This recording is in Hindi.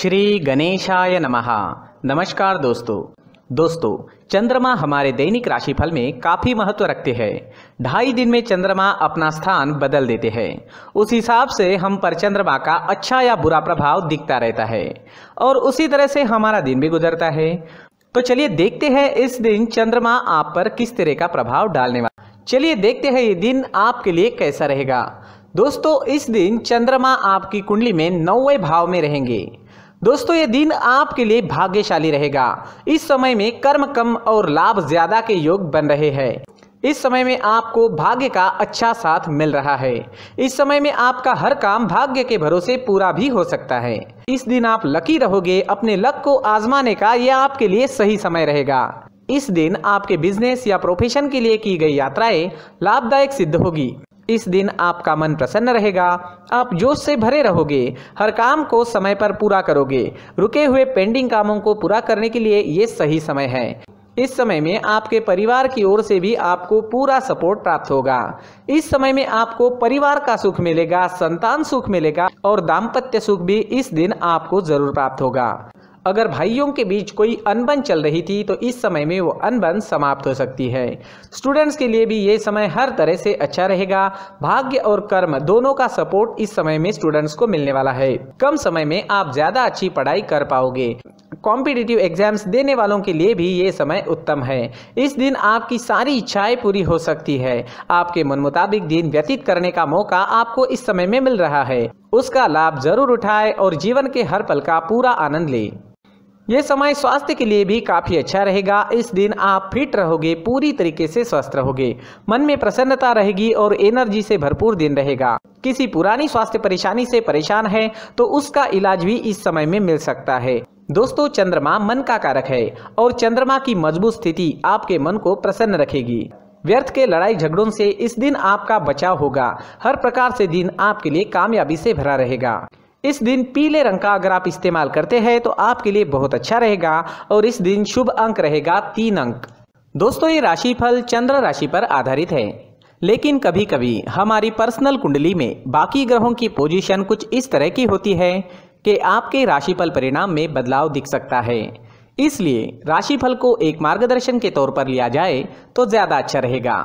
श्री गणेशाय नमः नमस्कार दोस्तों दोस्तों चंद्रमा हमारे दैनिक राशिफल में काफ़ी महत्व रखते हैं ढाई दिन में चंद्रमा अपना स्थान बदल देते हैं उस हिसाब से हम पर चंद्रमा का अच्छा या बुरा प्रभाव दिखता रहता है और उसी तरह से हमारा दिन भी गुजरता है तो चलिए देखते हैं इस दिन चंद्रमा आप पर किस तरह का प्रभाव डालने वाला चलिए देखते हैं ये दिन आपके लिए कैसा रहेगा दोस्तों इस दिन चंद्रमा आपकी कुंडली में नौवे भाव में रहेंगे दोस्तों ये दिन आपके लिए भाग्यशाली रहेगा इस समय में कर्म कम और लाभ ज्यादा के योग बन रहे हैं इस समय में आपको भाग्य का अच्छा साथ मिल रहा है इस समय में आपका हर काम भाग्य के भरोसे पूरा भी हो सकता है इस दिन आप लकी रहोगे अपने लक को आजमाने का यह आपके लिए सही समय रहेगा इस दिन आपके बिजनेस या प्रोफेशन के लिए की गई यात्राएं लाभदायक सिद्ध होगी इस दिन आपका मन प्रसन्न रहेगा आप जोश से भरे रहोगे हर काम को समय पर पूरा करोगे रुके हुए पेंडिंग कामों को पूरा करने के लिए ये सही समय है इस समय में आपके परिवार की ओर से भी आपको पूरा सपोर्ट प्राप्त होगा इस समय में आपको परिवार का सुख मिलेगा संतान सुख मिलेगा और दाम्पत्य सुख भी इस दिन आपको जरूर प्राप्त होगा अगर भाइयों के बीच कोई अनबन चल रही थी तो इस समय में वो अनबन समाप्त हो सकती है स्टूडेंट्स के लिए भी ये समय हर तरह से अच्छा रहेगा भाग्य और कर्म दोनों का सपोर्ट इस समय में स्टूडेंट्स को मिलने वाला है कम समय में आप ज़्यादा अच्छी पढ़ाई कर पाओगे कॉम्पिटिटिव एग्जाम्स देने वालों के लिए भी ये समय उत्तम है इस दिन आपकी सारी इच्छाएं पूरी हो सकती है आपके मन मुताबिक दिन व्यतीत करने का मौका आपको इस समय में मिल रहा है उसका लाभ जरूर उठाएं और जीवन के हर पल का पूरा आनंद लें ये समय स्वास्थ्य के लिए भी काफ़ी अच्छा रहेगा इस दिन आप फिट रहोगे पूरी तरीके से स्वस्थ रहोगे मन में प्रसन्नता रहेगी और एनर्जी से भरपूर दिन रहेगा किसी पुरानी स्वास्थ्य परेशानी से परेशान है तो उसका इलाज भी इस समय में मिल सकता है दोस्तों चंद्रमा मन का कारक है और चंद्रमा की मजबूत स्थिति आपके मन को प्रसन्न रखेगी व्यर्थ के लड़ाई झगड़ों से इस दिन आपका बचाव होगा हर प्रकार से दिन आपके लिए कामयाबी से भरा रहेगा इस दिन पीले रंग का अगर आप इस्तेमाल करते हैं तो आपके लिए बहुत अच्छा रहेगा और इस दिन शुभ अंक रहेगा तीन अंक दोस्तों ये राशिफल चंद्र राशि पर आधारित है लेकिन कभी कभी हमारी पर्सनल कुंडली में बाकी ग्रहों की पोजीशन कुछ इस तरह की होती है कि आपके राशिफल परिणाम में बदलाव दिख सकता है इसलिए राशिफल को एक मार्गदर्शन के तौर पर लिया जाए तो ज़्यादा अच्छा रहेगा